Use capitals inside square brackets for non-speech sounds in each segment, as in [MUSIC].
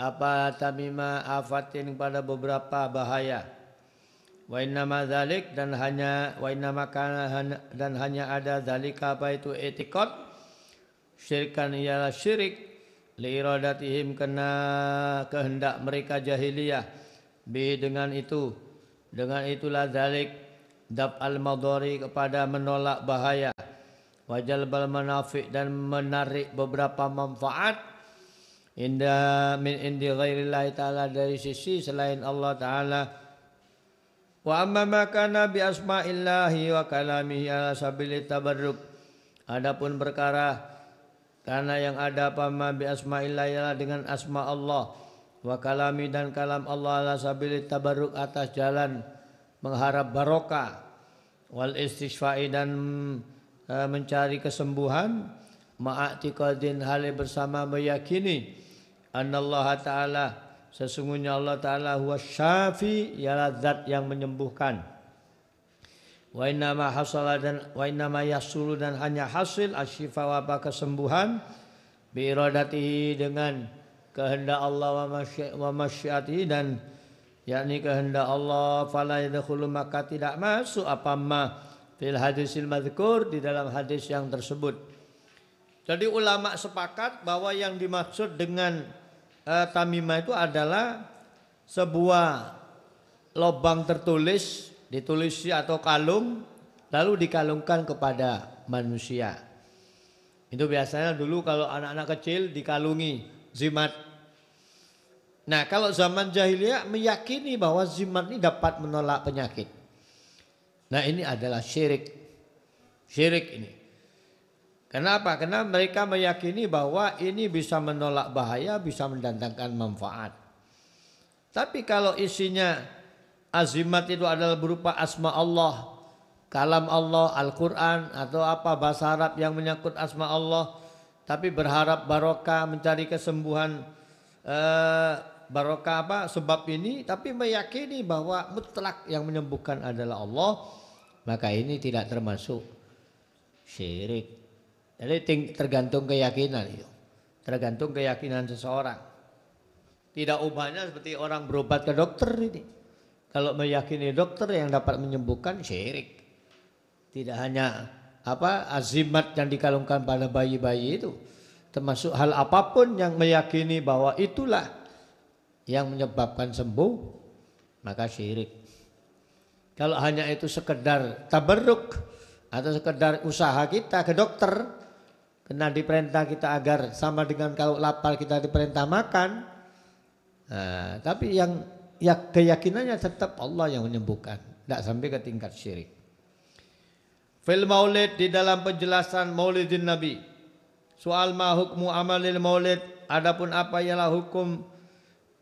apa tamima afatin pada beberapa bahaya wa nama zalik dan hanya wa innama dan hanya ada zalika apa itu etikot syirkan ialah syirik liiradatihim kena kehendak mereka jahiliyah bi dengan itu dengan itulah zalik dab al madari kepada menolak bahaya wajal bal manafik dan menarik beberapa manfaat inda min indi ghairillahi ta'ala dari sisi selain Allah ta'ala wa amma makana bi asma'illahi wa kalamihi ala sabili tabarruk adapun perkara karena yang ada pama bi asma'illahi ala dengan asma Allah wa kalami dan kalam Allah ala sabili tabarruk atas jalan mengharap barokah wal istishfa'i dan eh, mencari kesembuhan ma'atiqadin hale bersama meyakini Anallah Ta'ala Sesungguhnya Allah Ta'ala huwa syafi Ialah zat yang menyembuhkan Wa innama hasala dan wa innama yasulu dan hanya hasil asyifa wabah kesembuhan bi dengan kehendak Allah wa masyiatihi dan yakni kehendak Allah fala yadkhulu maka tidak masuk apa ma fil hadisil madhkur di dalam hadis yang tersebut. Jadi ulama sepakat bahwa yang dimaksud dengan uh, tamimah itu adalah sebuah lobang tertulis ditulis atau kalung lalu dikalungkan kepada manusia. Itu biasanya dulu kalau anak-anak kecil dikalungi zimat. Nah kalau zaman jahiliyah meyakini bahwa zimat ini dapat menolak penyakit. Nah ini adalah syirik. Syirik ini. Kenapa? Karena mereka meyakini bahwa ini bisa menolak bahaya, bisa mendatangkan manfaat. Tapi kalau isinya azimat itu adalah berupa asma Allah, kalam Allah, Al-Quran, atau apa bahasa Arab yang menyangkut asma Allah, tapi berharap barokah mencari kesembuhan eh, barokah apa sebab ini, tapi meyakini bahwa mutlak yang menyembuhkan adalah Allah, maka ini tidak termasuk syirik. Jadi tergantung keyakinan itu. Iya. Tergantung keyakinan seseorang. Tidak ubahnya seperti orang berobat ke dokter ini. Kalau meyakini dokter yang dapat menyembuhkan syirik. Tidak hanya apa azimat yang dikalungkan pada bayi-bayi itu. Termasuk hal apapun yang meyakini bahwa itulah yang menyebabkan sembuh. Maka syirik. Kalau hanya itu sekedar tabarruk atau sekedar usaha kita ke dokter karena diperintah kita agar sama dengan kalau lapar kita diperintah makan. Nah, tapi yang ya keyakinannya tetap Allah yang menyembuhkan. Tidak sampai ke tingkat syirik. Fil maulid di dalam penjelasan maulidin Nabi. Soal ma hukmu amalil maulid. Adapun apa ialah hukum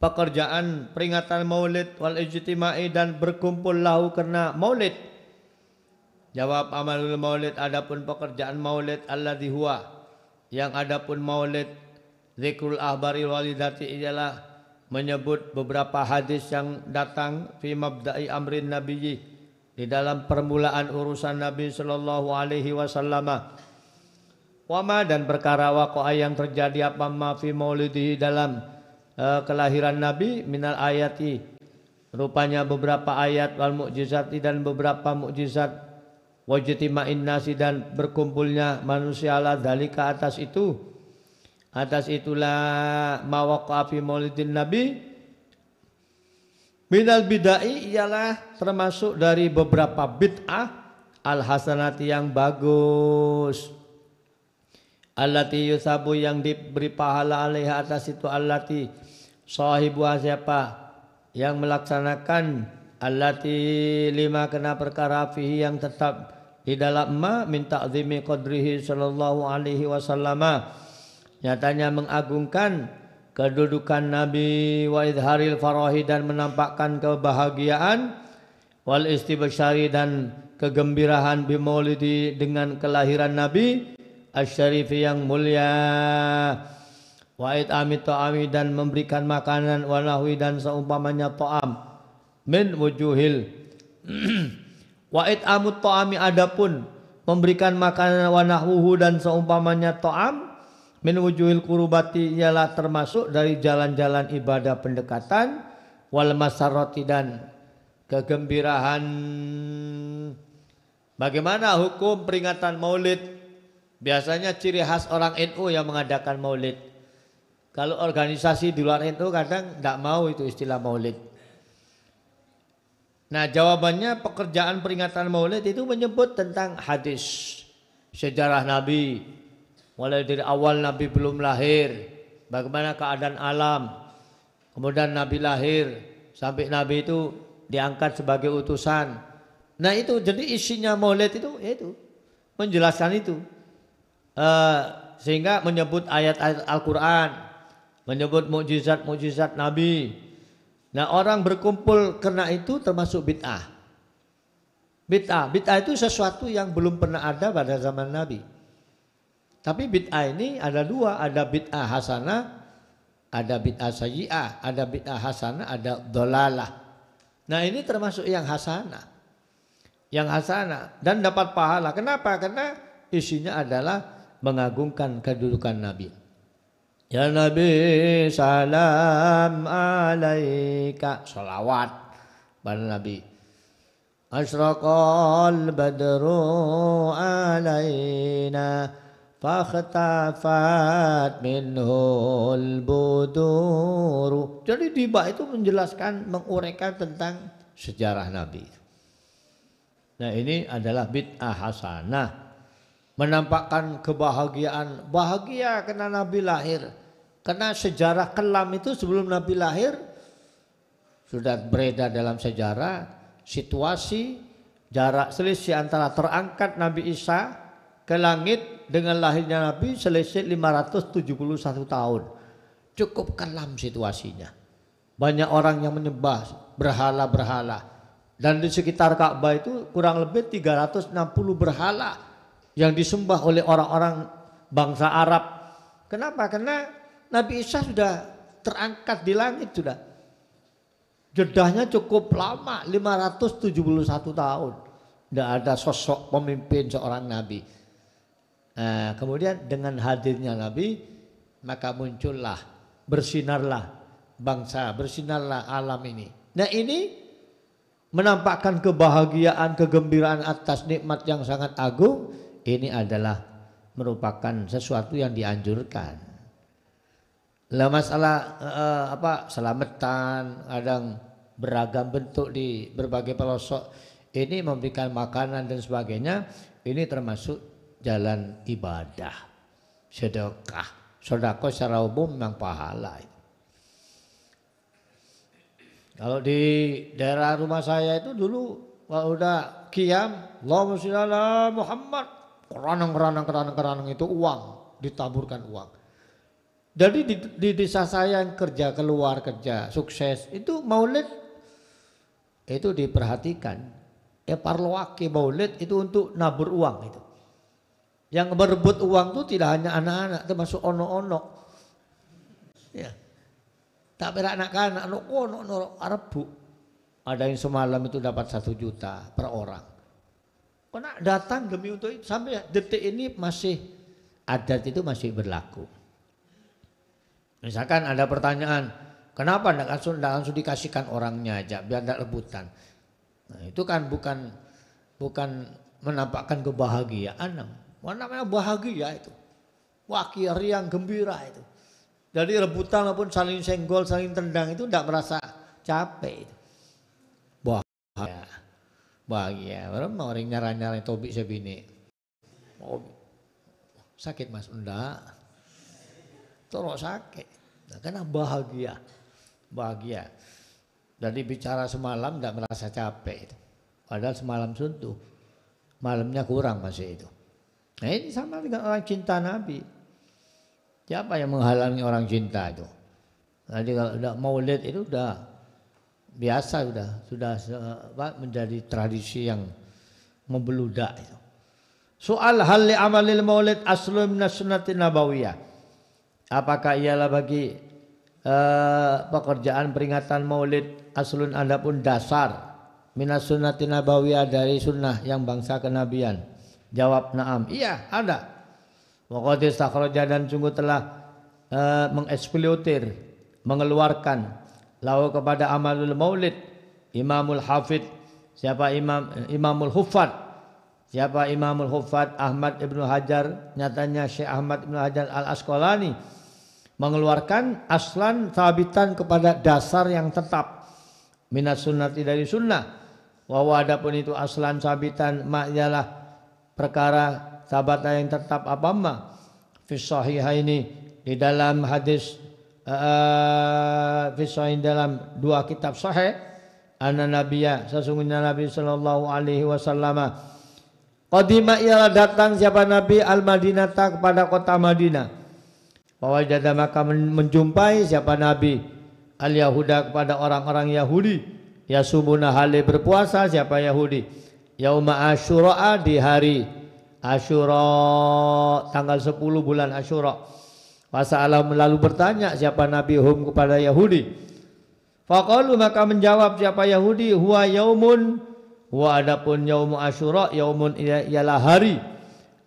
pekerjaan peringatan maulid wal ijtimai dan berkumpul lahu karena maulid. Jawab amalul maulid adapun pekerjaan maulid alladhi huwa yang adapun maulid zikrul ahbari walidati ialah menyebut beberapa hadis yang datang fi mabda'i amrin nabiyyi di dalam permulaan urusan Nabi sallallahu alaihi wasallam. Wama dan perkara waqa'a yang terjadi apa ma fi maulidihi dalam uh, kelahiran Nabi minal ayati rupanya beberapa ayat wal mukjizat dan beberapa mukjizat wajtima'in nasi dan berkumpulnya manusia ala dalika atas itu atas itulah mawaqa fi maulidin nabi minal bidai ialah termasuk dari beberapa bid'ah al hasanati yang bagus allati yusabu yang diberi pahala alaiha atas itu allati sahibu siapa yang melaksanakan allati lima kena perkara fihi yang tetap Hidalak ma min ta'zimi qadrihi sallallahu alaihi wasallam. Nyatanya mengagungkan kedudukan Nabi wa idharil farahi dan menampakkan kebahagiaan wal istibsyari dan kegembiraan bimaulidi dengan kelahiran Nabi asyarifi yang mulia wa amit ta'ami dan memberikan makanan wa dan seumpamanya ta'am min wujuhil [CLEARS THROAT] Wa'id amut to'ami adapun memberikan makanan wanahuhu dan seumpamanya to'am min wujuhil kurubati ialah termasuk dari jalan-jalan ibadah pendekatan wal masaroti dan kegembiraan bagaimana hukum peringatan maulid biasanya ciri khas orang NU yang mengadakan maulid kalau organisasi di luar NU kadang tidak mau itu istilah maulid Nah jawabannya pekerjaan peringatan maulid itu menyebut tentang hadis sejarah Nabi mulai dari awal Nabi belum lahir bagaimana keadaan alam kemudian Nabi lahir sampai Nabi itu diangkat sebagai utusan nah itu jadi isinya maulid itu yaitu menjelaskan itu uh, sehingga menyebut ayat-ayat Al-Quran menyebut mukjizat-mukjizat Nabi Nah orang berkumpul kena itu termasuk bid'ah. Bid'ah, bid'ah itu sesuatu yang belum pernah ada pada zaman Nabi. Tapi bid'ah ini ada dua, ada bid'ah hasanah, ada bid'ah sayyi'ah, ada bid'ah hasanah, ada dolalah. Nah ini termasuk yang hasanah. Yang hasanah dan dapat pahala. Kenapa? Karena isinya adalah mengagungkan kedudukan Nabi. Ya Nabi salam alaika Salawat pada Nabi Asraqal badru alaina Fakhtafat minhul buduru Jadi tiba itu menjelaskan, menguraikan tentang sejarah Nabi Nah ini adalah bid'ah hasanah menampakkan kebahagiaan. Bahagia karena Nabi lahir. Karena sejarah kelam itu sebelum Nabi lahir sudah beredar dalam sejarah situasi jarak selisih antara terangkat Nabi Isa ke langit dengan lahirnya Nabi selisih 571 tahun. Cukup kelam situasinya. Banyak orang yang menyembah berhala-berhala. Dan di sekitar Ka'bah itu kurang lebih 360 berhala yang disembah oleh orang-orang bangsa Arab. Kenapa? Karena Nabi Isa sudah terangkat di langit sudah. Jedahnya cukup lama, 571 tahun. Tidak ada sosok pemimpin seorang Nabi. Nah, kemudian dengan hadirnya Nabi, maka muncullah, bersinarlah bangsa, bersinarlah alam ini. Nah ini menampakkan kebahagiaan, kegembiraan atas nikmat yang sangat agung ini adalah merupakan sesuatu yang dianjurkan. Lah masalah uh, apa selamatan, kadang beragam bentuk di berbagai pelosok ini memberikan makanan dan sebagainya, ini termasuk jalan ibadah, sedekah. sodako secara umum memang pahala. Kalau di daerah rumah saya itu dulu kalau udah kiam, Allahumma sholala Muhammad, ranang ranang ranang keraneng itu uang, ditaburkan uang. Jadi di, di desa saya yang kerja keluar kerja sukses itu maulid itu diperhatikan. Ya parloake maulid itu untuk nabur uang itu. Yang berebut uang itu tidak hanya anak-anak, termasuk ono-ono. Ya. Tak pernah anak-anak, ono-ono anak Ada yang semalam itu dapat satu juta per orang. Karena datang demi untuk itu sampai detik ini masih adat itu masih berlaku. Misalkan ada pertanyaan, kenapa tidak langsung, langsung dikasihkan orangnya aja biar tidak rebutan. Nah, itu kan bukan bukan menampakkan kebahagiaan. Mana Namanya bahagia itu. Wakil riang gembira itu. Jadi rebutan maupun saling senggol, saling tendang itu tidak merasa capek. Bahagia bahagia. Orang mau orang nyara tobi sebini. Oh, sakit mas enggak. Tolong sakit. Nah, karena bahagia, bahagia. Jadi bicara semalam tidak merasa capek. Itu. Padahal semalam suntuk. Malamnya kurang masih itu. Nah ini sama dengan orang cinta Nabi. Siapa yang menghalangi orang cinta itu? Jadi kalau mau lihat itu udah biasa sudah sudah apa, menjadi tradisi yang membeludak itu. Soal hal li amalil maulid min sunnati nabawiyah. Apakah ialah bagi uh, pekerjaan peringatan maulid aslun adapun dasar min sunnati nabawiyah dari sunnah yang bangsa kenabian? Jawab na'am. Iya, ada. Waqad istakhraja dan sungguh telah uh, eh, mengeksplotir, mengeluarkan lalu kepada amalul maulid Imamul Hafid siapa Imam Imamul Huffad siapa Imamul Huffad Ahmad Ibnu Hajar nyatanya Syekh Ahmad Ibnu Hajar Al Asqalani mengeluarkan aslan sabitan kepada dasar yang tetap minat sunnati dari sunnah bahwa adapun itu aslan sabitan maknyalah perkara sabata yang tetap apa ma fi ini di dalam hadis uh, dalam dua kitab sahih anna nabiyya sesungguhnya nabi sallallahu alaihi wasallam qadima ialah datang siapa nabi al madinata kepada kota Madinah bahwa jadah maka menjumpai siapa nabi al yahuda kepada orang-orang Yahudi yasumuna hale berpuasa siapa Yahudi yauma asyura di hari asyura tanggal 10 bulan asyura Fasa'ala lalu bertanya siapa Nabi hum kepada Yahudi. Fakalu maka menjawab siapa Yahudi Hua yaumun Hua adapun yaumu asyura yaumun ialah hari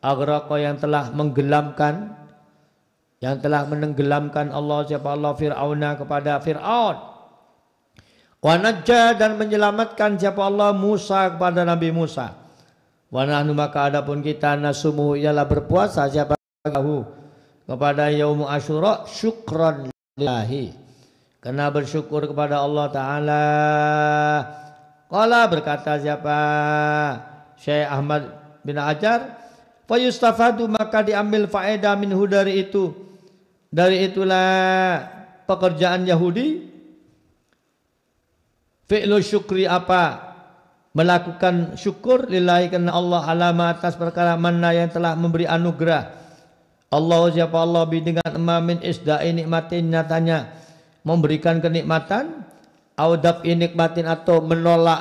agraqa yang telah menggelamkan yang telah menenggelamkan Allah siapa Allah Fir'auna kepada Fir'aun wa dan menyelamatkan siapa Allah Musa kepada Nabi Musa wa nahnu maka adapun kita nasumuh ialah berpuasa siapa Allah kepada Yaum Ashura syukran lillahi. Kena bersyukur kepada Allah Ta'ala. Kala berkata siapa? Syekh Ahmad bin Ajar. Fayustafadu maka diambil faedah minhu dari itu. Dari itulah pekerjaan Yahudi. Fi'lu syukri apa? Melakukan syukur lillahi karena Allah alama atas perkara mana yang telah memberi anugerah Allah siapa Allah bi dengan isda ini nikmatin nyatanya memberikan kenikmatan audab nikmatin atau menolak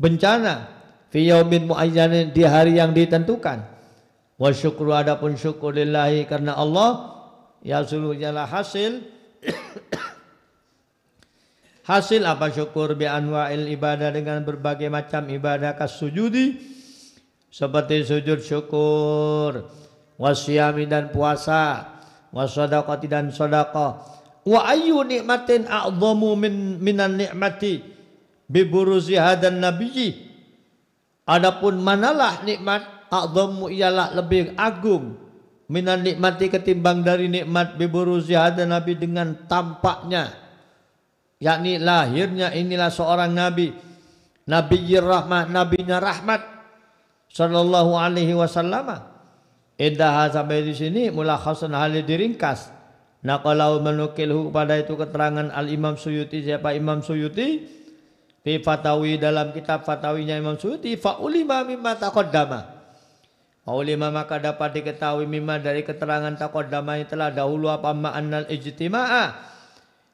bencana fi yaumin muayyanin di hari yang ditentukan wa syukru adapun syukur lillahi karena Allah ya sulujalah hasil [COUGHS] hasil apa syukur bi anwa'il ibadah dengan berbagai macam ibadah kasujudi seperti sujud syukur wasyami dan puasa wasadaqati dan sedekah wa ayyu nikmatin a'dhamu min minan nikmati bi buruzi hadan nabiyyi adapun manalah nikmat a'dhamu ialah lebih agung minan nikmati ketimbang dari nikmat bi buruzi hadan nabi dengan tampaknya yakni lahirnya inilah seorang nabi nabiyir rahmat nabinya rahmat sallallahu alaihi wasallam Indah sampai di sini mulakhasan hal diringkas. Nah kalau menukilhu kepada itu keterangan Al Imam Suyuti siapa Imam Suyuti? Fi Fatawi dalam kitab Fatawinya Imam Suyuti faulima mimma taqaddama. Faulima maka dapat diketahui mimma dari keterangan taqaddama yang telah dahulu apa ma'annal ijtima'a.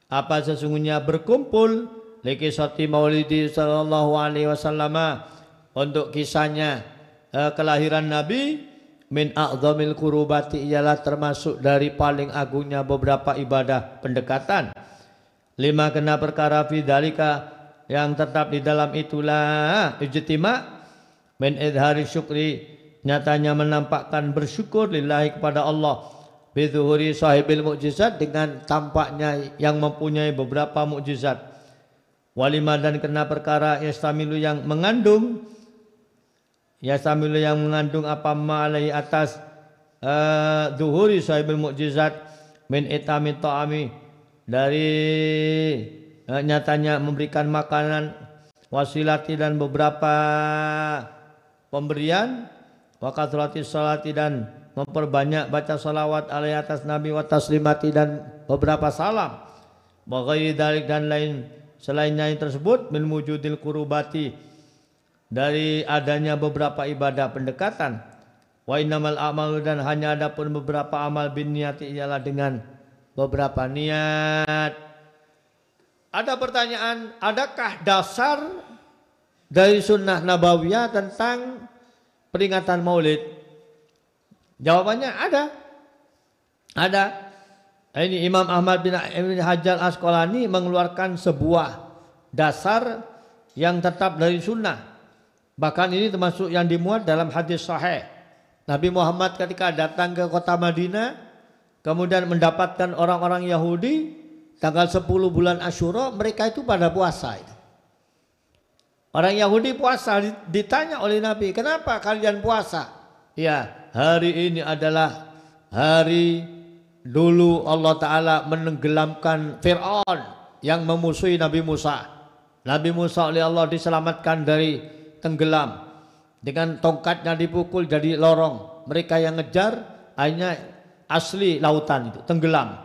Apa sesungguhnya berkumpul likisati maulidi sallallahu alaihi wasallama untuk kisahnya eh, kelahiran Nabi min a'zamil kurubati ialah termasuk dari paling agungnya beberapa ibadah pendekatan. Lima kena perkara fidalika yang tetap di dalam itulah ijtima min idhari syukri nyatanya menampakkan bersyukur lillahi kepada Allah bizuhuri sahibil mukjizat dengan tampaknya yang mempunyai beberapa mukjizat walima dan kena perkara yastamilu yang mengandung ya samilu yang mengandung apa ma'alai atas uh, eh, duhuri sahibul mukjizat min itami ta'ami dari uh, nyatanya memberikan makanan wasilati dan beberapa pemberian wakatulati salati dan memperbanyak baca salawat alai atas nabi wa taslimati dan beberapa salam bagai dari dan lain selainnya yang tersebut min wujudil kurubati dari adanya beberapa ibadah pendekatan. Wa innamal amalu dan hanya ada pun beberapa amal bin niat ialah dengan beberapa niat. Ada pertanyaan, adakah dasar dari sunnah nabawiyah tentang peringatan maulid? Jawabannya ada. Ada. Ini Imam Ahmad bin Hajar Asqalani mengeluarkan sebuah dasar yang tetap dari sunnah Bahkan ini termasuk yang dimuat dalam hadis sahih. Nabi Muhammad ketika datang ke kota Madinah, kemudian mendapatkan orang-orang Yahudi, tanggal 10 bulan Asyura, mereka itu pada puasa. Orang Yahudi puasa ditanya oleh Nabi, kenapa kalian puasa? Ya, hari ini adalah hari dulu Allah Ta'ala menenggelamkan Fir'aun yang memusuhi Nabi Musa. Nabi Musa oleh Allah diselamatkan dari tenggelam dengan tongkatnya dipukul jadi lorong mereka yang ngejar hanya asli lautan itu tenggelam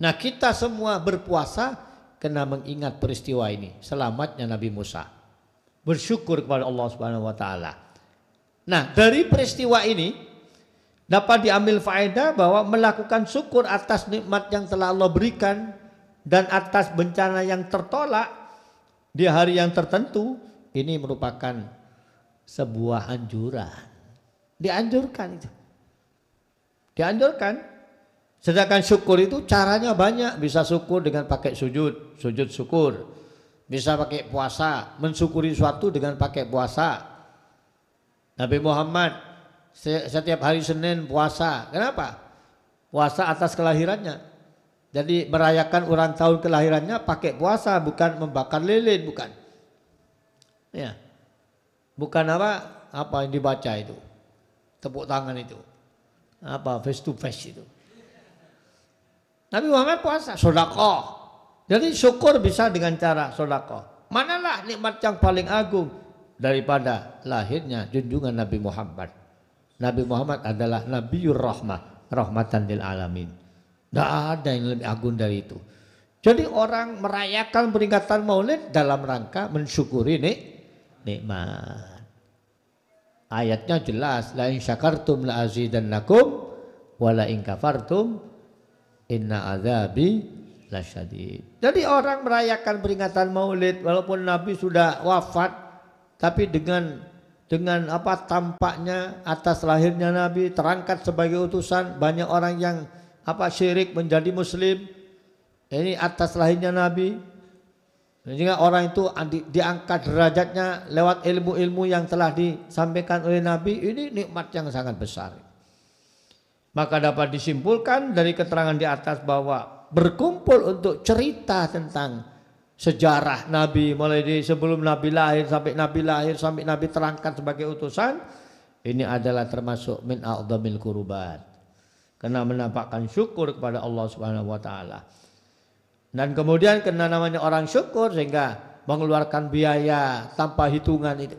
nah kita semua berpuasa kena mengingat peristiwa ini selamatnya Nabi Musa bersyukur kepada Allah Subhanahu wa taala nah dari peristiwa ini dapat diambil faedah bahwa melakukan syukur atas nikmat yang telah Allah berikan dan atas bencana yang tertolak di hari yang tertentu ini merupakan sebuah anjuran. Dianjurkan itu. Dianjurkan. Sedangkan syukur itu caranya banyak. Bisa syukur dengan pakai sujud, sujud syukur. Bisa pakai puasa, mensyukuri suatu dengan pakai puasa. Nabi Muhammad setiap hari Senin puasa. Kenapa? Puasa atas kelahirannya. Jadi merayakan ulang tahun kelahirannya pakai puasa bukan membakar lilin bukan. Ya. Bukan apa apa yang dibaca itu. Tepuk tangan itu. Apa face to face itu. Nabi Muhammad puasa sedekah. Jadi syukur bisa dengan cara sedekah. Manalah nikmat yang paling agung daripada lahirnya junjungan Nabi Muhammad. Nabi Muhammad adalah Nabiur Rahmah, rahmatan lil alamin. Tidak ada yang lebih agung dari itu. Jadi orang merayakan peringatan maulid dalam rangka mensyukuri nih nikmat. Ayatnya jelas, la in syakartum la azidannakum wa la in kafartum inna azabi lasyadid. Jadi orang merayakan peringatan Maulid walaupun Nabi sudah wafat tapi dengan dengan apa tampaknya atas lahirnya Nabi terangkat sebagai utusan banyak orang yang apa syirik menjadi muslim ini atas lahirnya Nabi sehingga orang itu diangkat derajatnya lewat ilmu-ilmu yang telah disampaikan oleh Nabi, ini nikmat yang sangat besar. Maka dapat disimpulkan dari keterangan di atas bahwa berkumpul untuk cerita tentang sejarah Nabi mulai dari sebelum Nabi lahir sampai Nabi lahir sampai Nabi terangkat sebagai utusan ini adalah termasuk min a'dhamil kurubat karena menampakkan syukur kepada Allah Subhanahu wa taala. Dan kemudian kena namanya orang syukur sehingga mengeluarkan biaya tanpa hitungan itu.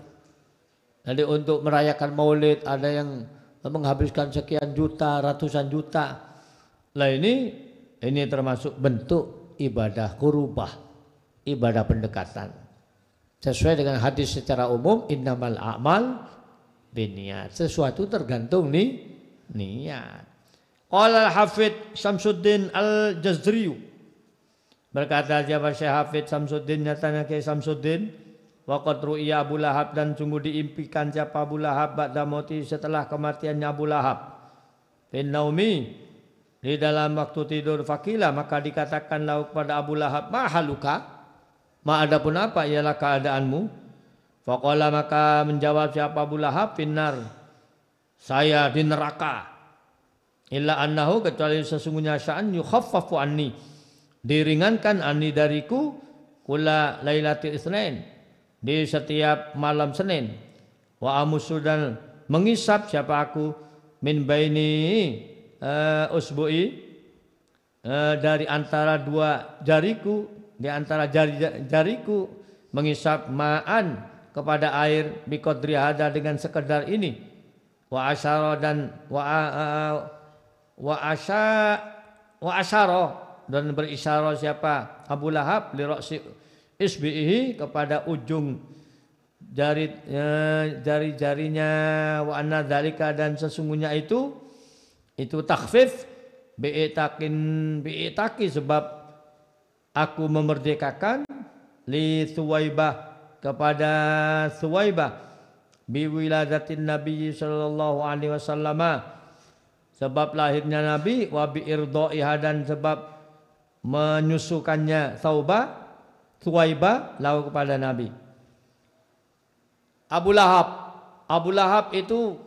Jadi untuk merayakan maulid ada yang menghabiskan sekian juta, ratusan juta. Lah ini ini termasuk bentuk ibadah kurubah, ibadah pendekatan. Sesuai dengan hadis secara umum innamal a'mal biniat. Sesuatu tergantung nih niat. Qala al-Hafidz Syamsuddin Al-Jazriyu Berkata siapa Syekh Hafid Samsuddin nyatanya Kiai Samsuddin Waqat ru'iya Abu Lahab dan sungguh diimpikan siapa Abu Lahab ba'da mauti setelah kematiannya Abu Lahab. Fin naumi di dalam waktu tidur fakila maka dikatakan lauk pada Abu Lahab mahaluka ma ada pun apa ialah keadaanmu Fakola maka menjawab siapa Abu Lahab finar saya di neraka illa annahu kecuali sesungguhnya sya'an yukhaffafu anni diringankan ani dariku kula lailatul isnin di setiap malam Senin wa amusul dan mengisap siapa aku min baini uh, usbu'i uh, dari antara dua jariku di antara jari, jariku mengisap ma'an kepada air biqadri hada dengan sekedar ini wa asyara dan wa uh, eh, wa asya wa asyara dan berisyarah siapa? Abu Lahab li isbihi kepada ujung jari ya, jari-jarinya wa anna dzalika dan sesungguhnya itu itu takhfif bi'takin bi'taki sebab aku memerdekakan li Suwaibah kepada Suwaibah biwiladatin Nabi sallallahu alaihi wasallam sebab lahirnya Nabi wa bi dan sebab menyusukannya Sauba, Suwaiba lalu kepada Nabi. Abu Lahab, Abu Lahab itu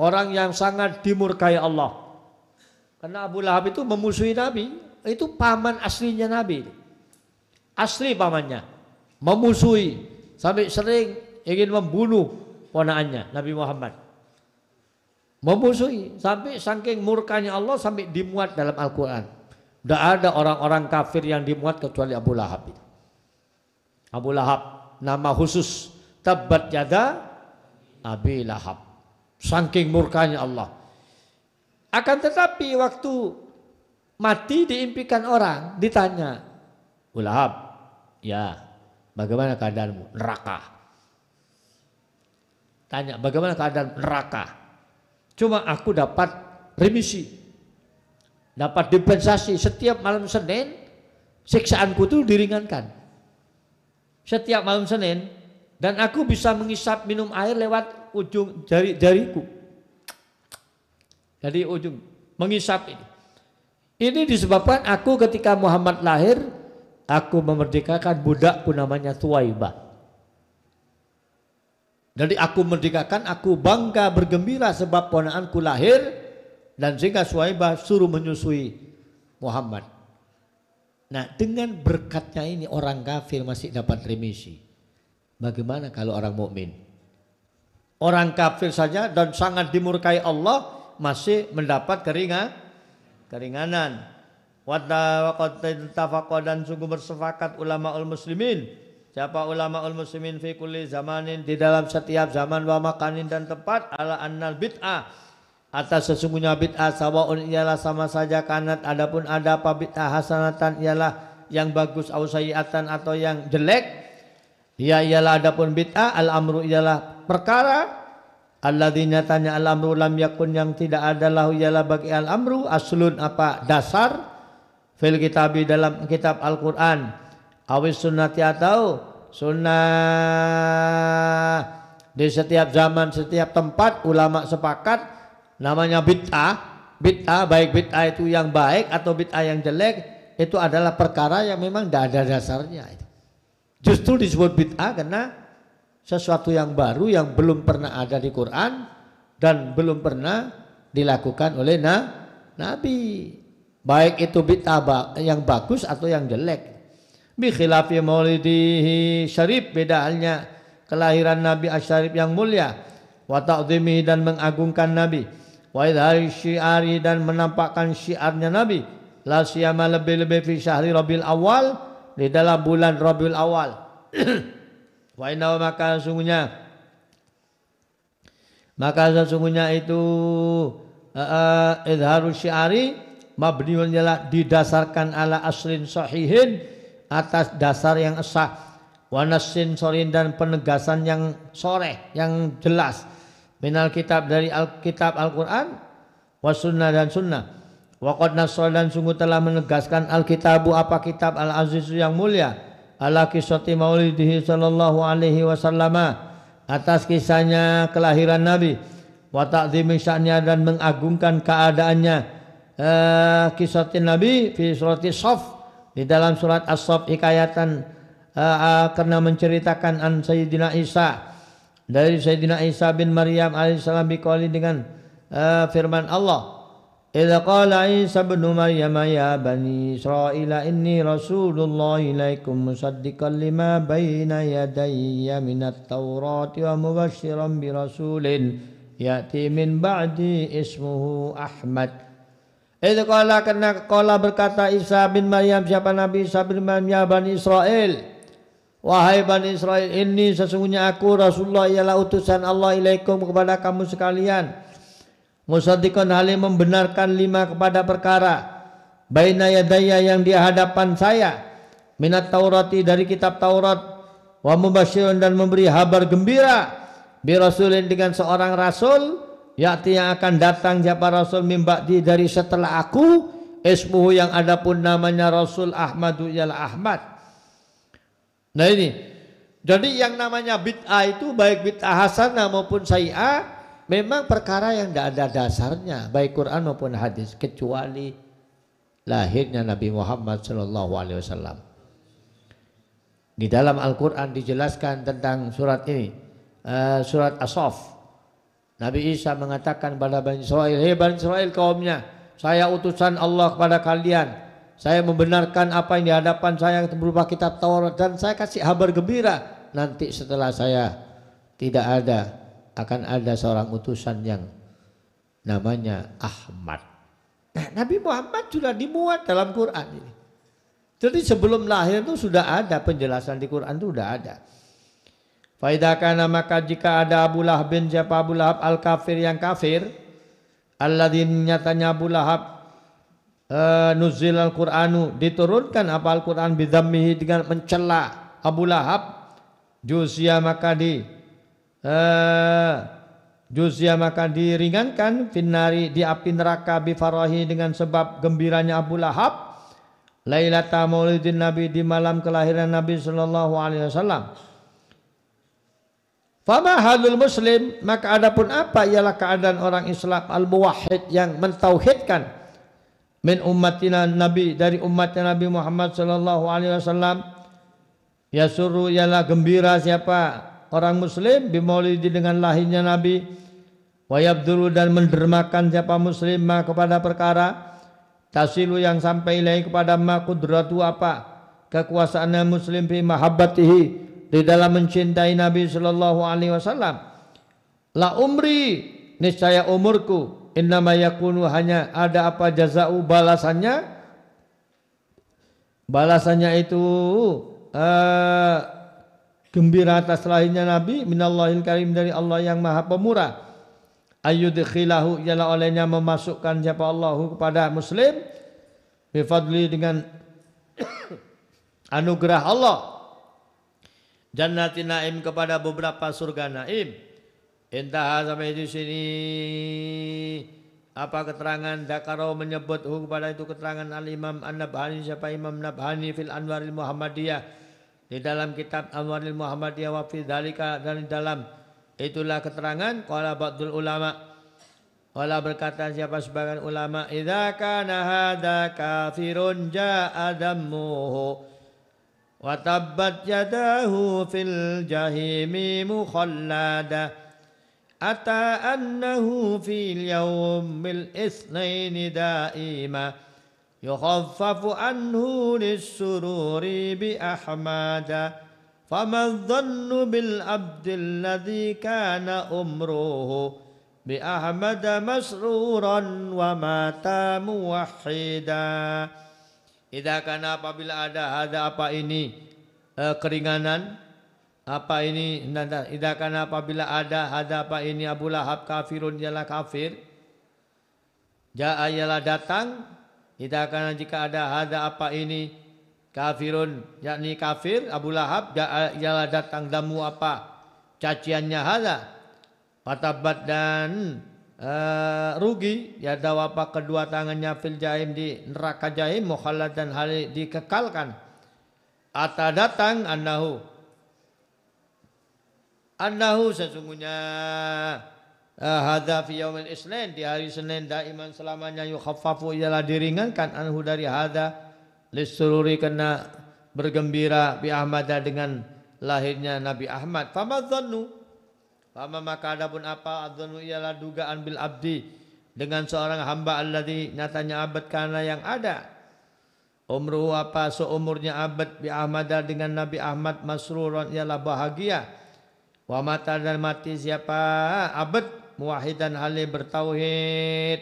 orang yang sangat dimurkai Allah. Karena Abu Lahab itu memusuhi Nabi, itu paman aslinya Nabi. Asli pamannya, memusuhi sampai sering ingin membunuh ponaannya Nabi Muhammad. Memusuhi sampai saking murkanya Allah sampai dimuat dalam Al-Qur'an. Tidak ada orang-orang kafir yang dimuat kecuali Abu Lahab. Abu Lahab nama khusus Tabat Yada Abi Lahab. Saking murkanya Allah. Akan tetapi waktu mati diimpikan orang ditanya, Abu Lahab, ya bagaimana keadaanmu? Neraka. Tanya bagaimana keadaan neraka? Cuma aku dapat remisi dapat dispensasi setiap malam Senin siksaanku itu diringankan setiap malam Senin dan aku bisa mengisap minum air lewat ujung jari jariku dari ujung mengisap ini ini disebabkan aku ketika Muhammad lahir aku memerdekakan budakku namanya Tuwaibah jadi aku merdekakan, aku bangga bergembira sebab ponaanku lahir dan sehingga Suhaibah suruh menyusui Muhammad. Nah dengan berkatnya ini orang kafir masih dapat remisi. Bagaimana kalau orang mukmin? Orang kafir saja dan sangat dimurkai Allah masih mendapat keringan, keringanan. dan sungguh bersepakat ulama ul muslimin Siapa ulama ul muslimin fi kulli zamanin di dalam setiap zaman wa makanin dan tempat ala annal bid'ah atas sesungguhnya bid'ah sawaun ialah sama saja kanat adapun ada apa bid'ah hasanatan ialah yang bagus au sayiatan atau yang jelek Ya ialah adapun bid'ah al amru ialah perkara alladzina tanya al amru lam yakun yang tidak ada lahu ialah bagi al amru aslun apa dasar fil kitabi dalam kitab Al-Qur'an awis sunnati atau sunnah di setiap zaman setiap tempat ulama sepakat namanya bid'ah bid'ah baik bid'ah itu yang baik atau bid'ah yang jelek itu adalah perkara yang memang tidak ada dasarnya itu. Justru disebut bid'ah karena sesuatu yang baru yang belum pernah ada di Quran dan belum pernah dilakukan oleh na Nabi. Baik itu bid'ah yang bagus atau yang jelek. Bi khilafi maulidihi syarif beda halnya kelahiran Nabi Asyarif yang mulia wa dan mengagungkan Nabi wa idhari syiari dan menampakkan syiarnya Nabi la siyama lebih-lebih fi syahri Rabiul Awal di dalam bulan Rabiul Awal [CLEARS THROAT] wa inna maka sungguhnya maka sesungguhnya itu uh, eh, eh, idharu syiari mabniun ialah didasarkan ala aslin sahihin atas dasar yang esah wanasin sorin dan penegasan yang sore yang jelas minal kitab dari Alkitab Al-Qur'an was sunnah dan sunnah. Waqad nasol dan sungguh telah menegaskan Alkitabu apa kitab Al-Aziz yang mulia ala kisati maulidihi sallallahu alaihi wasallam atas kisahnya kelahiran Nabi wa ta'zimi dan mengagungkan keadaannya eh, kisatin Nabi fi surati Saf di dalam surat As-Saf hikayatan eh, eh karena menceritakan an Sayyidina Isa dari Sayyidina Isa bin Maryam alaihissalam biqali dengan uh, firman Allah Idza qala Isa bin Maryam ya bani Israil inni rasulullah ilaikum musaddiqan lima baina yadayya minat taurati wa mubasysyiran bi rasulin ya'ti min ba'di ismuhu Ahmad Idza qala kana qala berkata Isa bin Maryam siapa Nabi Isa bin Maryam ya bani Israil Wahai Bani Israel, ini sesungguhnya aku Rasulullah ialah utusan Allah ilaikum kepada kamu sekalian. Musadikon halim membenarkan lima kepada perkara. Baina daya yang di hadapan saya. Minat Taurati dari kitab Taurat. Wa mubasyirun dan memberi habar gembira. Rasulin dengan seorang rasul. Yakti yang akan datang siapa rasul mimbakti dari setelah aku. Ismuhu yang ada pun namanya Rasul Ahmadu ialah Ahmad Nah ini, jadi yang namanya bid'ah itu baik bid'ah hasanah maupun sayi'ah memang perkara yang tidak ada dasarnya baik Quran maupun hadis kecuali lahirnya Nabi Muhammad SAW. Di dalam Al-Quran dijelaskan tentang surat ini, uh, surat Asaf. Nabi Isa mengatakan kepada Bani Israel, hei Bani Israel kaumnya, saya utusan Allah kepada kalian, saya membenarkan apa yang di hadapan saya berupa kitab Taurat dan saya kasih kabar gembira nanti setelah saya tidak ada akan ada seorang utusan yang namanya Ahmad. Nah, Nabi Muhammad sudah dimuat dalam Quran ini. Jadi sebelum lahir itu sudah ada penjelasan di Quran itu sudah ada. Faidakana maka jika ada Abu Lahab bin siapa Abu Lahab al kafir yang kafir, Allah nyatanya Abu Lahab uh, eh, nuzil al-Qur'anu diturunkan apa Al-Qur'an bidzammihi dengan mencela Abu Lahab juzia maka di uh, eh, juzia maka diringankan finari di api neraka bifarahi dengan sebab gembiranya Abu Lahab Lailata Maulidin Nabi di malam kelahiran Nabi Shallallahu alaihi wasallam Fama halul muslim maka adapun apa ialah keadaan orang Islam al-muwahhid yang mentauhidkan min ummatina Nabi dari umatnya Nabi Muhammad sallallahu alaihi wasallam ya yasuru ialah gembira siapa orang muslim bimaulidi dengan lahirnya Nabi wa yabduru dan mendermakan siapa muslim ma kepada perkara tasilu yang sampai ilahi kepada ma kudratu apa kekuasaannya muslim fi mahabbatihi di dalam mencintai Nabi sallallahu alaihi wasallam la umri niscaya umurku innama yakunu hanya ada apa jazau balasannya balasannya itu uh, gembira atas lahirnya Nabi minallahil karim dari Allah yang maha pemurah khilahu ialah olehnya memasukkan siapa Allah kepada muslim bifadli dengan anugerah Allah jannati naim kepada beberapa surga naim Entah sampai di sini. Apa keterangan Dakarau menyebut hu oh, kepada itu keterangan Al-Imam An-Nabhani siapa Imam Nabhani fil Anwaril Muhammadiyah di dalam kitab Anwaril Muhammadiyah wa fi dalika dan di dalam itulah keterangan qala ba'dul ulama Wala berkata siapa sebagian ulama idza kana hadza kafirun ja'a damuhu wa tabbat yadahu fil jahimi mukhalladah أتى أنه في اليوم الاثنين دائما يخفف عنه للسرور بأحمد فما الظن بالعبد الذي كان أمره بأحمد مسرورا ومات موحدا إذا كان apabila ada هذا apa ini eh, keringanan apa ini idakan apabila ada ada apa ini Abu Lahab kafirun ialah kafir jaa ialah datang idakan jika ada ada apa ini kafirun yakni kafir Abu Lahab jaa datang damu apa caciannya hala patabat dan uh, rugi ya apa kedua tangannya fil jaim di neraka jaim mukhalad dan hal dikekalkan Ata datang annahu Anahu sesungguhnya uh, hadza fi yaumil isnin di hari Senin daiman selamanya yukhaffafu ialah diringankan anhu dari hadza lisururi kena bergembira bi Ahmada dengan lahirnya Nabi Ahmad fama dhannu fama maka adapun apa adhannu ialah dugaan bil abdi dengan seorang hamba alladhi nyatanya abad karena yang ada umruhu apa seumurnya abad bi Ahmada dengan Nabi Ahmad masruron ialah bahagia Wa mata dan mati siapa abad dan hali bertauhid.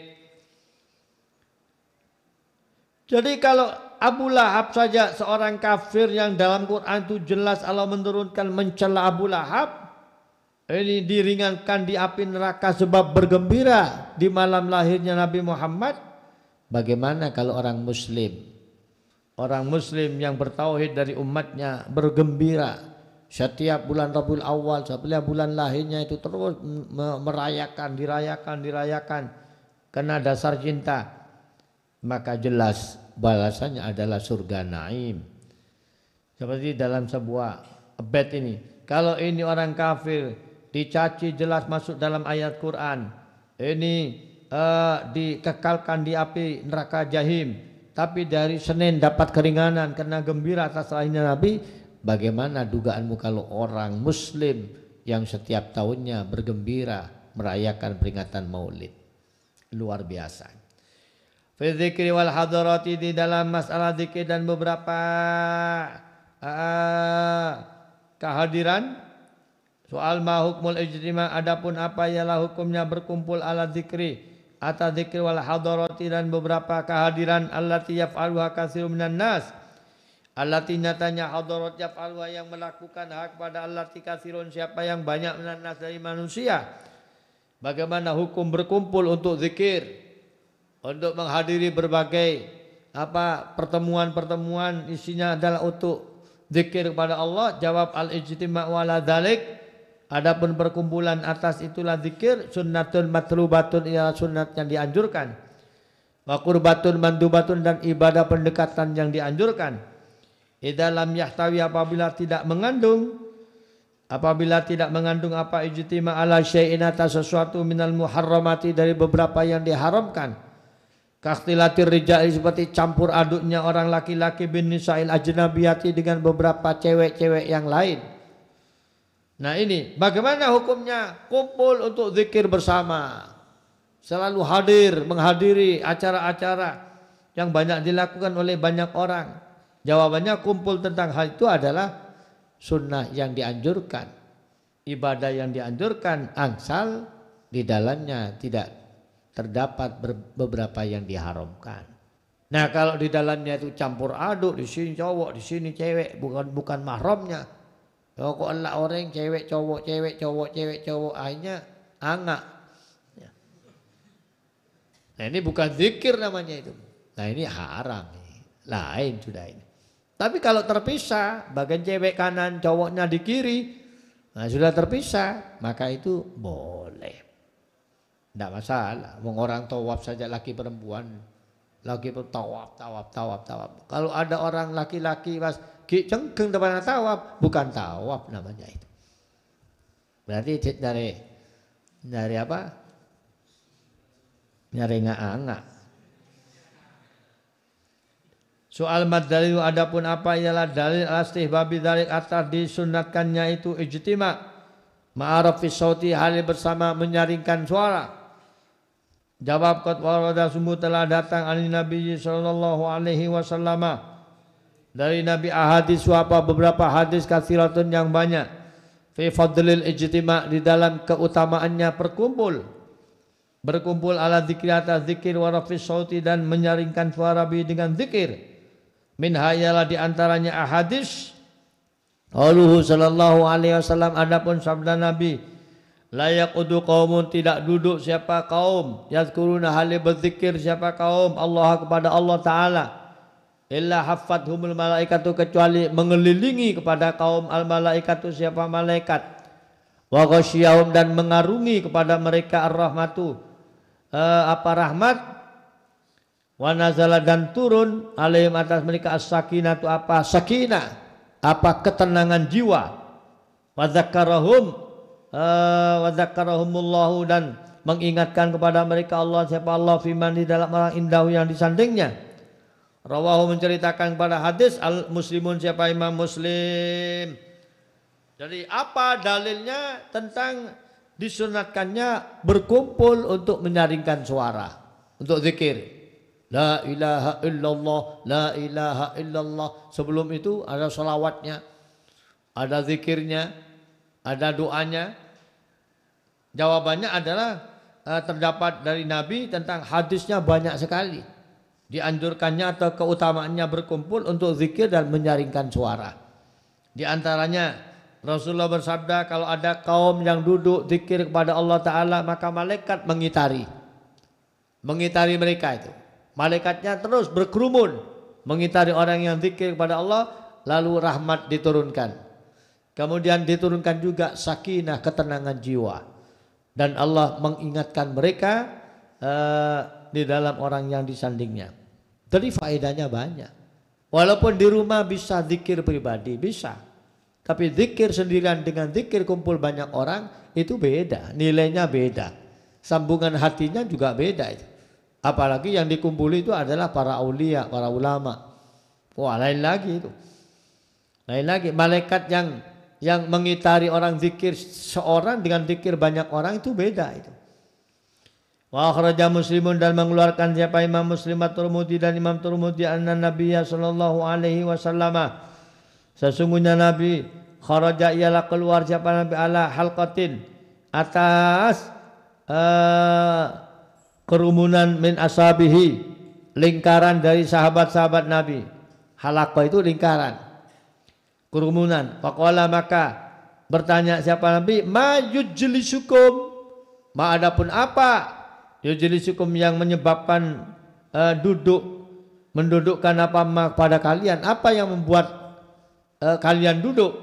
Jadi kalau Abu Lahab saja seorang kafir yang dalam Quran itu jelas Allah menurunkan mencela Abu Lahab ini diringankan di api neraka sebab bergembira di malam lahirnya Nabi Muhammad. Bagaimana kalau orang muslim? Orang muslim yang bertauhid dari umatnya bergembira setiap bulan Rabiul Awal, setiap bulan lahirnya itu terus merayakan, dirayakan, dirayakan. Karena dasar cinta. Maka jelas balasannya adalah surga naim. Seperti dalam sebuah abad ini. Kalau ini orang kafir, dicaci jelas masuk dalam ayat Quran. Ini uh, dikekalkan di api neraka jahim. Tapi dari Senin dapat keringanan karena gembira atas lahirnya Nabi Bagaimana dugaanmu kalau orang muslim yang setiap tahunnya bergembira merayakan peringatan maulid. Luar biasa. Fizikri wal hadarati di dalam masalah zikir dan beberapa uh, kehadiran. Soal ma hukmul ijtima adapun apa ialah hukumnya berkumpul ala zikri atau zikir wal hadarati dan beberapa kehadiran allati yaf'aluha katsirun minan nas Allati nyatanya hadarat yaf'alwa yang melakukan hak pada tika kasirun siapa yang banyak menanas dari manusia. Bagaimana hukum berkumpul untuk zikir, untuk menghadiri berbagai apa pertemuan-pertemuan isinya adalah untuk zikir kepada Allah. Jawab al-ijtima' wala dalik. Adapun perkumpulan atas itulah zikir sunnatun matlubatun ialah sunnat yang dianjurkan. Wa qurbatun mandubatun dan ibadah pendekatan yang dianjurkan Idalam yahtawi apabila tidak mengandung apabila tidak mengandung apa ijtima ala syai'in atas sesuatu minal muharramati dari beberapa yang diharamkan. kastilatir rijal seperti campur aduknya orang laki-laki bin nisa'il ajnabiyati dengan beberapa cewek-cewek yang lain. Nah ini bagaimana hukumnya kumpul untuk zikir bersama. Selalu hadir menghadiri acara-acara yang banyak dilakukan oleh banyak orang Jawabannya kumpul tentang hal itu adalah sunnah yang dianjurkan. Ibadah yang dianjurkan angsal di dalamnya tidak terdapat beberapa yang diharamkan. Nah kalau di dalamnya itu campur aduk di sini cowok di sini cewek bukan bukan mahramnya. Oh, kok allah orang cewek cowok cewek cowok cewek cowok akhirnya anak. Ya. Nah ini bukan zikir namanya itu. Nah ini haram. Lain sudah ini. Tapi kalau terpisah, bagian cewek kanan, cowoknya di kiri, nah sudah terpisah, maka itu boleh. Tidak masalah, Wong orang tawaf saja laki perempuan, laki tawaf, tawaf, tawaf, tawaf. Kalau ada orang laki-laki mas cengkeng depan tawaf, bukan tawaf namanya itu. Berarti dari dari apa? Nyari nganga Soal mad dalil adapun apa ialah dalil al-istihbabi dalik atas disunatkannya itu ijtima. Ma'arif fi sauti hal bersama menyaringkan suara. Jawab qad warada sumbu telah datang alin Nabi sallallahu alaihi wasallam dari Nabi ahadis suapa beberapa hadis katsiratun yang banyak fi fadlil ijtima di dalam keutamaannya perkumpul, berkumpul ala zikir atas zikir warafis sauti dan menyaringkan suara bi dengan zikir min hayalah diantaranya ahadis Allahu sallallahu alaihi wasallam adapun sabda Nabi layak udu kaumun tidak duduk siapa kaum yazkuruna hale berzikir siapa kaum Allah kepada Allah taala illa humul malaikatu kecuali mengelilingi kepada kaum al malaikatu siapa malaikat wa dan mengarungi kepada mereka ar-rahmatu uh, apa rahmat wa dan turun alaihim atas mereka as-sakinah itu apa sakinah apa ketenangan jiwa wadzakarahum eh, wadzakarahumullahu dan mengingatkan kepada mereka Allah siapa Allah fiman di dalam orang indah yang disandingnya Rawahu menceritakan kepada hadis al muslimun siapa imam muslim jadi apa dalilnya tentang disunatkannya berkumpul untuk menyaringkan suara untuk zikir La ilaha illallah, la ilaha illallah. Sebelum itu ada solawatnya, ada zikirnya, ada doanya. Jawabannya adalah uh, terdapat dari Nabi tentang hadisnya banyak sekali. Dianjurkannya atau keutamaannya berkumpul untuk zikir dan menyaringkan suara. Di antaranya Rasulullah bersabda kalau ada kaum yang duduk zikir kepada Allah Ta'ala maka malaikat mengitari. Mengitari mereka itu. Malaikatnya terus berkerumun mengitari orang yang zikir kepada Allah lalu rahmat diturunkan. Kemudian diturunkan juga sakinah ketenangan jiwa. Dan Allah mengingatkan mereka uh, di dalam orang yang disandingnya. Jadi faedahnya banyak. Walaupun di rumah bisa zikir pribadi, bisa. Tapi zikir sendirian dengan zikir kumpul banyak orang itu beda, nilainya beda. Sambungan hatinya juga beda itu. Apalagi yang dikumpuli itu adalah para aulia, para ulama. Wah lain lagi itu. Lain lagi malaikat yang yang mengitari orang zikir seorang dengan zikir banyak orang itu beda itu. Wa akhraja muslimun dan mengeluarkan siapa Imam muslimat Turmudi dan Imam Turmudi anna Nabiya sallallahu alaihi wasallam sesungguhnya Nabi kharaja ialah keluar siapa Nabi ala halqatin atas uh, kerumunan min ashabihi lingkaran dari sahabat-sahabat Nabi halaqah itu lingkaran kerumunan faqala maka bertanya siapa Nabi ma yujlisukum ma ada pun apa yujlisukum yang menyebabkan uh, duduk mendudukkan apa ma pada kalian apa yang membuat uh, kalian duduk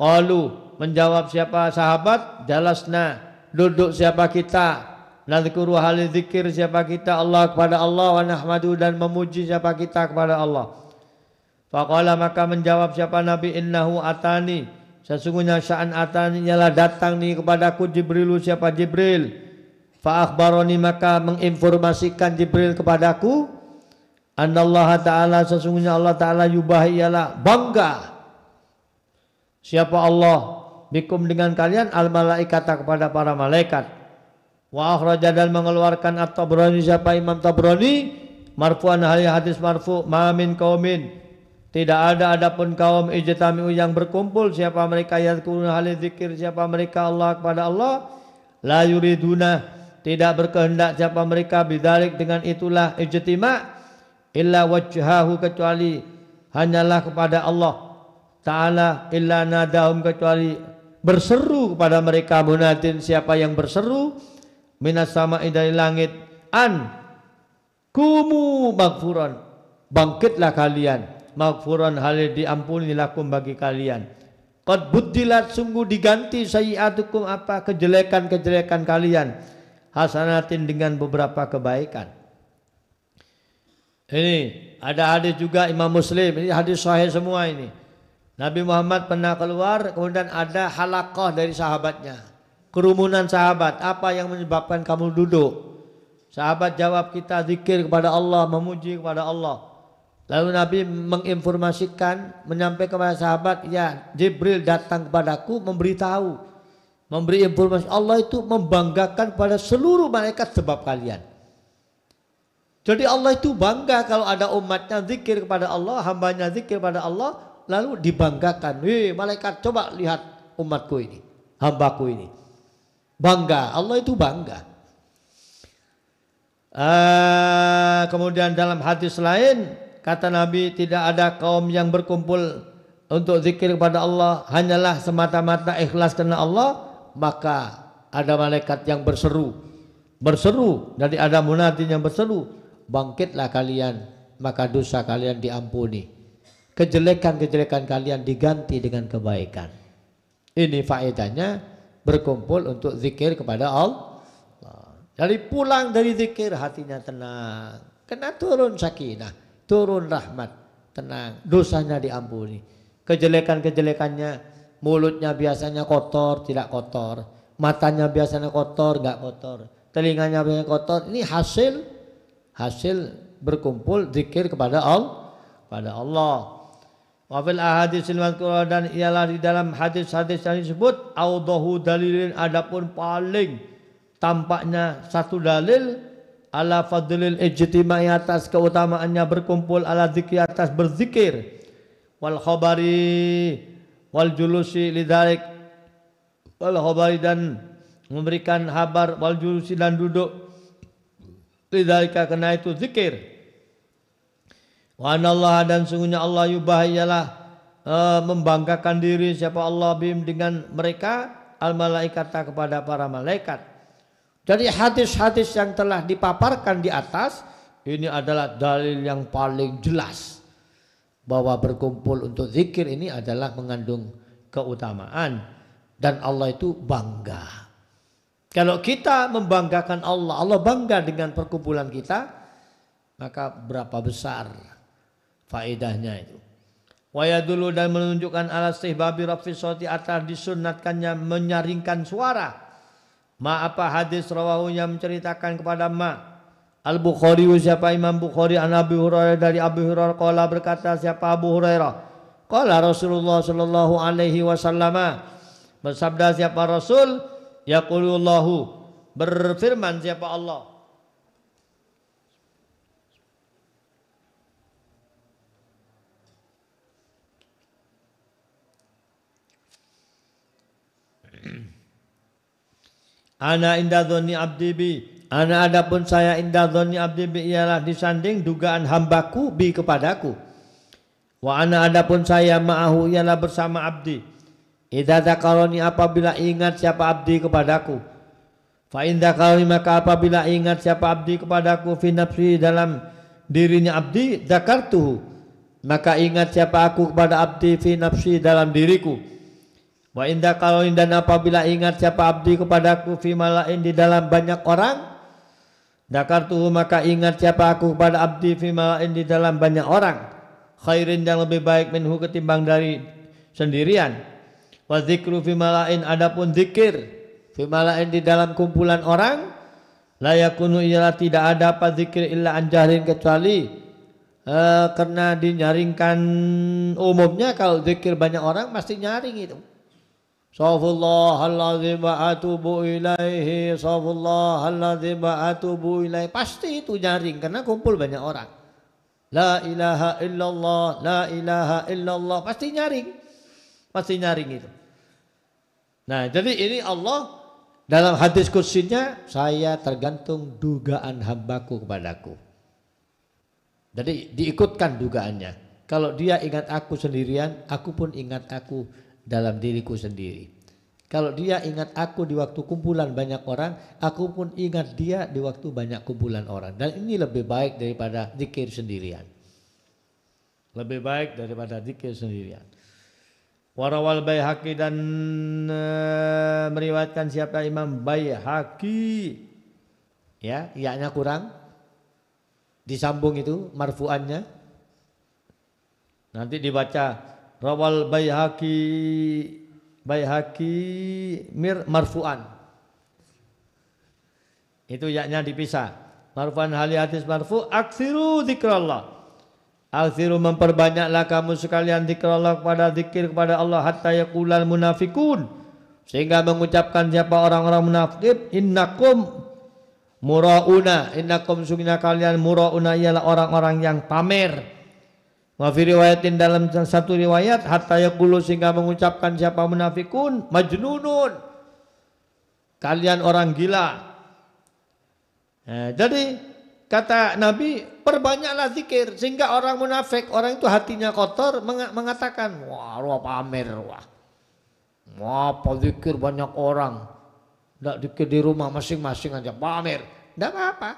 Qalu menjawab siapa sahabat jalasna duduk siapa kita Nadhkuru hal zikir siapa kita Allah kepada Allah wa nahmadu dan memuji siapa kita kepada Allah. Faqala maka menjawab siapa Nabi innahu atani sesungguhnya sya'an atani ialah datang nih kepadaku Jibrilu siapa Jibril. Fa maka menginformasikan Jibril kepadaku annallaha ta'ala sesungguhnya Allah ta'ala yubah ialah bangga siapa Allah bikum dengan kalian al malaikata kepada para malaikat Wa akhraja dan mengeluarkan At-Tabrani siapa Imam Tabrani marfu'an hal hadis marfu' ma min qaumin tidak ada adapun kaum ijtami'u yang berkumpul siapa mereka yang kurun hal zikir siapa mereka Allah kepada Allah la yuriduna tidak berkehendak siapa mereka bidalik dengan itulah ijtima' illa wajhahu kecuali hanyalah kepada Allah taala illa nadahum kecuali berseru kepada mereka munatin siapa yang berseru minas sama dari langit an kumu magfuran bangkitlah kalian magfuran halil diampuni lakum bagi kalian qad buddilat sungguh diganti sayiatukum apa kejelekan-kejelekan kalian hasanatin dengan beberapa kebaikan ini ada hadis juga Imam Muslim ini hadis sahih semua ini Nabi Muhammad pernah keluar kemudian ada halakoh dari sahabatnya kerumunan sahabat, apa yang menyebabkan kamu duduk? Sahabat jawab kita zikir kepada Allah, memuji kepada Allah. Lalu Nabi menginformasikan, menyampaikan kepada sahabat, ya Jibril datang kepadaku memberitahu, memberi informasi. Allah itu membanggakan pada seluruh malaikat sebab kalian. Jadi Allah itu bangga kalau ada umatnya zikir kepada Allah, hambanya zikir kepada Allah, lalu dibanggakan. Hei malaikat coba lihat umatku ini, hambaku ini. Bangga, Allah itu bangga. Uh, kemudian dalam hadis lain kata Nabi tidak ada kaum yang berkumpul untuk zikir kepada Allah hanyalah semata-mata ikhlas karena Allah maka ada malaikat yang berseru berseru dari ada munadin yang berseru bangkitlah kalian maka dosa kalian diampuni kejelekan-kejelekan kalian diganti dengan kebaikan ini faedahnya berkumpul untuk zikir kepada Allah. Dari pulang dari zikir hatinya tenang. Kena turun sakinah, turun rahmat, tenang, dosanya diampuni. Kejelekan-kejelekannya, mulutnya biasanya kotor, tidak kotor. Matanya biasanya kotor, nggak kotor. Telinganya biasanya kotor. Ini hasil hasil berkumpul zikir kepada Allah, kepada Allah. Wafil ahadis madkurah dan ialah di dalam hadis-hadis yang disebut Audohu dalilin adapun paling tampaknya satu dalil ala fadlil ijtimai atas keutamaannya berkumpul ala zikir atas berzikir wal khabari wal julusi lidalik wal khabari dan memberikan habar wal julusi dan duduk lidarika kena itu zikir Wa Allah dan sungguhnya Allah yubahiyalah uh, eh, membanggakan diri siapa Allah bim dengan mereka al malaikata kepada para malaikat. Jadi hadis-hadis yang telah dipaparkan di atas ini adalah dalil yang paling jelas bahwa berkumpul untuk zikir ini adalah mengandung keutamaan dan Allah itu bangga. Kalau kita membanggakan Allah, Allah bangga dengan perkumpulan kita, maka berapa besar faedahnya itu. Wayadulu dan menunjukkan alat istihbabi rafis soti atas disunatkannya menyaringkan suara. Ma apa hadis rawahu yang menceritakan kepada ma. Al Bukhari siapa Imam Bukhari an Abi Hurairah dari Abi Hurairah qala berkata siapa Abu Hurairah. Qala Rasulullah sallallahu alaihi wasallam bersabda siapa Rasul yaqulullahu berfirman siapa Allah Ana indah dhoni abdi bi. Ana adapun saya indah dhoni abdi bi ialah disanding dugaan hambaku bi kepadaku. Wa ana adapun saya ma'ahu ialah bersama abdi. Ida ni apabila ingat siapa abdi kepadaku. Fa indah kaloni maka apabila ingat siapa abdi kepadaku fi nafsi dalam dirinya abdi dakartuhu. Maka ingat siapa aku kepada abdi fi nafsi dalam diriku Wa indah kalau dan apabila ingat siapa abdi kepadaku fi malain di dalam banyak orang Dakar tuh maka ingat siapa aku kepada abdi fi malain di dalam banyak orang Khairin yang lebih baik minhu ketimbang dari sendirian Wa zikru fi malain adapun zikir fi malain di dalam kumpulan orang Layakunu ialah tidak ada apa zikir illa anjarin kecuali uh, karena dinyaringkan umumnya kalau zikir banyak orang pasti nyaring itu استغفر الله الذي atubu ilaihi astagfirullah alladzi atubu ilaihi pasti itu jaring karena kumpul banyak orang la ilaha illallah la ilaha illallah pasti nyaring pasti nyaring itu nah jadi ini Allah dalam hadis kursinya saya tergantung dugaan hambaku kepadaku jadi diikutkan dugaannya kalau dia ingat aku sendirian aku pun ingat aku dalam diriku sendiri. Kalau dia ingat aku di waktu kumpulan banyak orang, aku pun ingat dia di waktu banyak kumpulan orang. Dan ini lebih baik daripada zikir sendirian. Lebih baik daripada zikir sendirian. Warawal Baihaqi dan e, meriwayatkan siapa Imam Baihaqi. Ya, ianya kurang. Disambung itu marfuannya. Nanti dibaca Rawal bayhaki bayhaki mir marfu'an. Itu yaknya dipisah. Marfu'an hali hadis marfu aksiru zikrallah. Aksiru memperbanyaklah kamu sekalian zikrallah kepada zikir kepada Allah hatta yakulal munafikun. Sehingga mengucapkan siapa orang-orang munafik innakum murauna innakum sungguhnya kalian murauna ialah orang-orang yang pamer Wa fi riwayatin dalam satu riwayat hatta yaqulu sehingga mengucapkan siapa munafikun majnunun. Kalian orang gila. Nah, jadi kata Nabi perbanyaklah zikir sehingga orang munafik orang itu hatinya kotor mengatakan wah lu pamer wah wah apa zikir banyak orang tidak dikir di rumah masing-masing aja pamer tidak apa-apa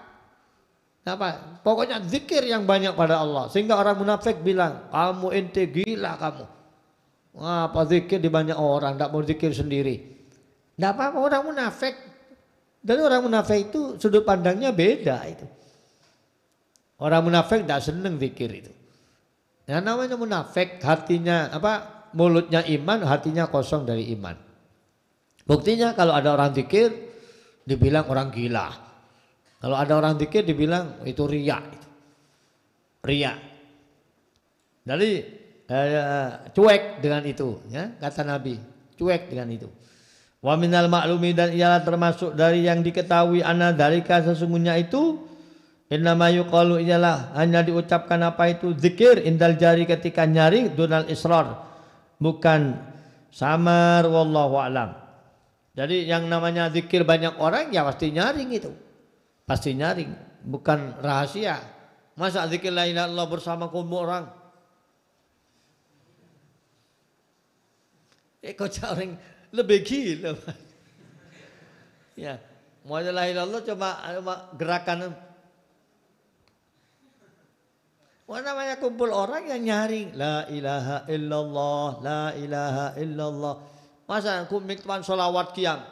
apa pokoknya zikir yang banyak pada Allah sehingga orang munafik bilang kamu ente gila kamu apa zikir di banyak orang tidak mau zikir sendiri tidak apa-apa orang munafik dan orang munafik itu sudut pandangnya beda itu orang munafik tidak seneng zikir itu yang nah, namanya munafik hatinya apa mulutnya iman hatinya kosong dari iman buktinya kalau ada orang zikir dibilang orang gila kalau ada orang dikir dibilang itu ria. Ria. Jadi eh, cuek dengan itu, ya, kata Nabi, cuek dengan itu. Wa minal maklumi dan ialah termasuk dari yang diketahui anna dalika sesungguhnya itu Innama yuqalu ialah hanya diucapkan apa itu zikir indal jari ketika nyari donal israr bukan samar wallahu alam. Jadi yang namanya zikir banyak orang ya pasti nyaring itu. Pasti nyaring, bukan rahasia. Masa zikir la ilaha illallah bersama kumpul orang? Eh kau orang lebih gila. ya, mau la ilaha cuma, cuma gerakan mana namanya kumpul orang yang nyaring la ilaha illallah, la ilaha illallah. Masa kumikman sholawat kiam.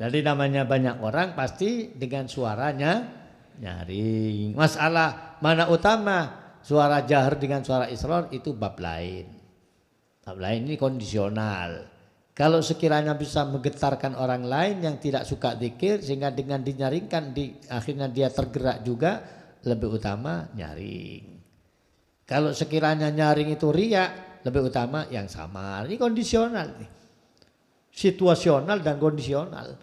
Jadi namanya banyak orang pasti dengan suaranya nyaring. Masalah mana utama suara jahar dengan suara isror itu bab lain. Bab lain ini kondisional. Kalau sekiranya bisa menggetarkan orang lain yang tidak suka dikir sehingga dengan dinyaringkan di akhirnya dia tergerak juga lebih utama nyaring. Kalau sekiranya nyaring itu riak lebih utama yang samar. Ini kondisional nih situasional dan kondisional.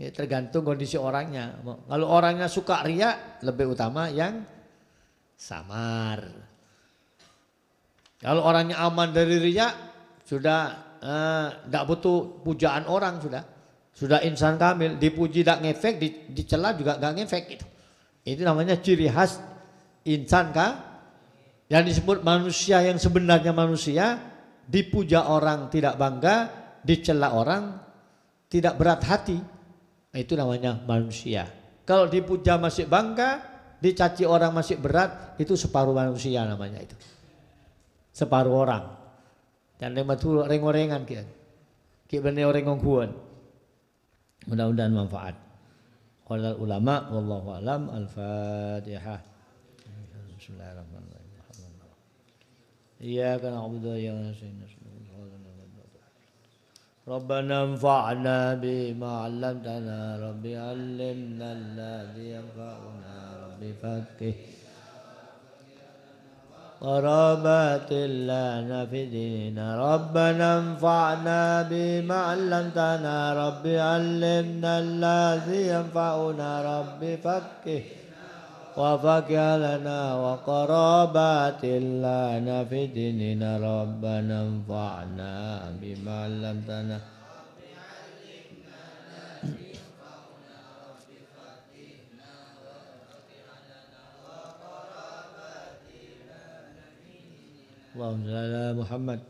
Ya, tergantung kondisi orangnya. Kalau orangnya suka riak, lebih utama yang samar. Kalau orangnya aman dari riak, sudah tidak eh, butuh pujaan orang sudah. Sudah insan kamil, dipuji tidak ngefek, dicela juga nggak ngefek gitu. Itu namanya ciri khas insan kah? Yang disebut manusia yang sebenarnya manusia, dipuja orang tidak bangga, dicela orang, tidak berat hati, nah, itu namanya manusia. Kalau dipuja masih bangga, dicaci orang masih berat, itu separuh manusia namanya itu. Separuh orang. Dan lima tuh reng kian kian, Kita benar orang kuan. Mudah-mudahan manfaat. Qala ulama wallahu alam al-Fatihah. Bismillahirrahmanirrahim. Iyyaka na'budu wa iyyaka nasta'in. ربنا انفعنا بما علمتنا رب علمنا الذي ينفعنا رب فكه قرابات لنا في ديننا ربنا انفعنا بما علمتنا رب علمنا الذي ينفعنا رب فكه وفكرنا وقرابات لنا في ديننا ربنا انفعنا بما علمتنا اللهم صل على محمد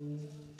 Thank mm -hmm. you.